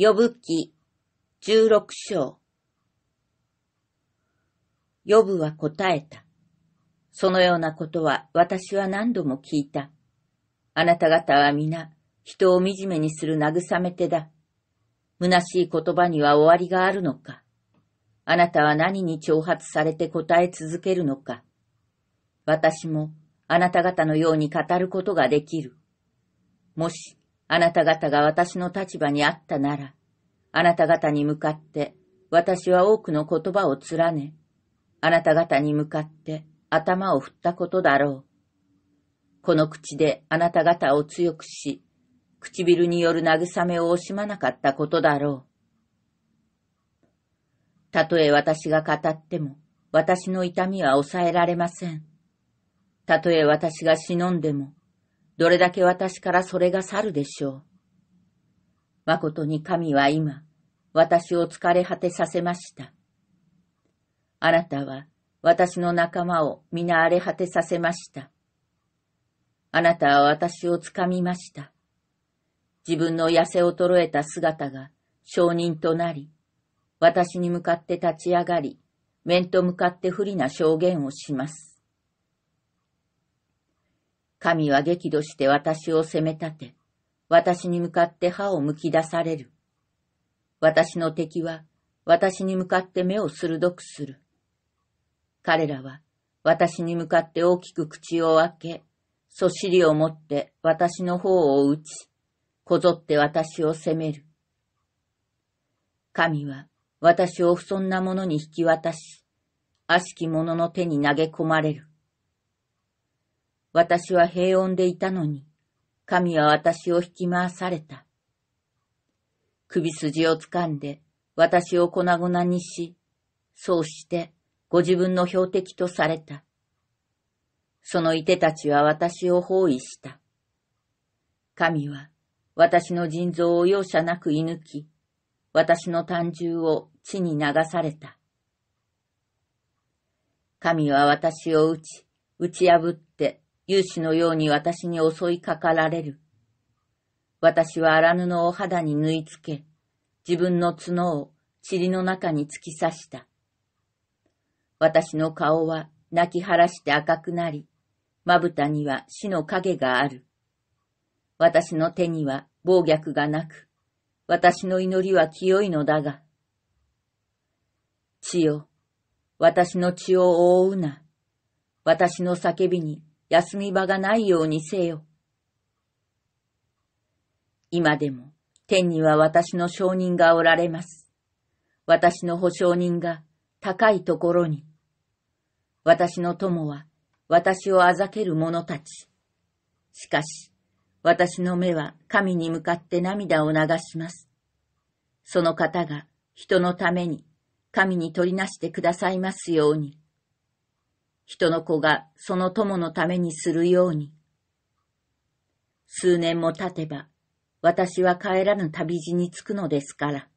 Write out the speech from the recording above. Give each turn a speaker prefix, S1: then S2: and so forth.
S1: 呼ぶ記十六章。呼ぶは答えた。そのようなことは私は何度も聞いた。あなた方は皆人を惨めにする慰め手だ。虚しい言葉には終わりがあるのか。あなたは何に挑発されて答え続けるのか。私もあなた方のように語ることができる。もしあなた方が私の立場にあったなら、あなた方に向かって私は多くの言葉を連ね、あなた方に向かって頭を振ったことだろう。この口であなた方を強くし、唇による慰めを惜しまなかったことだろう。たとえ私が語っても、私の痛みは抑えられません。たとえ私が忍んでも、どれだけ私からそれが去るでしょう。誠に神は今、私を疲れ果てさせました。あなたは私の仲間を皆荒れ果てさせました。あなたは私をつかみました。自分の痩せ衰えた姿が証人となり、私に向かって立ち上がり、面と向かって不利な証言をします。神は激怒して私を責め立て、私に向かって歯をむき出される。私の敵は私に向かって目を鋭くする。彼らは私に向かって大きく口を開け、そしりを持って私の方を打ち、こぞって私を責める。神は私を不尊な者に引き渡し、悪しき者の手に投げ込まれる。私は平穏でいたのに、神は私を引き回された。首筋を掴んで、私を粉々にし、そうしてご自分の標的とされた。そのいてたちは私を包囲した。神は私の腎臓を容赦なく射抜き、私の胆汁を地に流された。神は私を打ち、打ち破って勇士のように私に襲いかかられる。私は荒布を肌に縫い付け、自分の角を尻の中に突き刺した。私の顔は泣き晴らして赤くなり、まぶたには死の影がある。私の手には暴虐がなく、私の祈りは清いのだが。血よ、私の血を覆うな。私の叫びに休み場がないようにせよ。今でも天には私の証人がおられます。私の保証人が高いところに。私の友は私をあざける者たち。しかし、私の目は神に向かって涙を流します。その方が人のために神に取りなしてくださいますように。人の子がその友のためにするように。数年も経てば、私は帰らぬ旅路に着くのですから。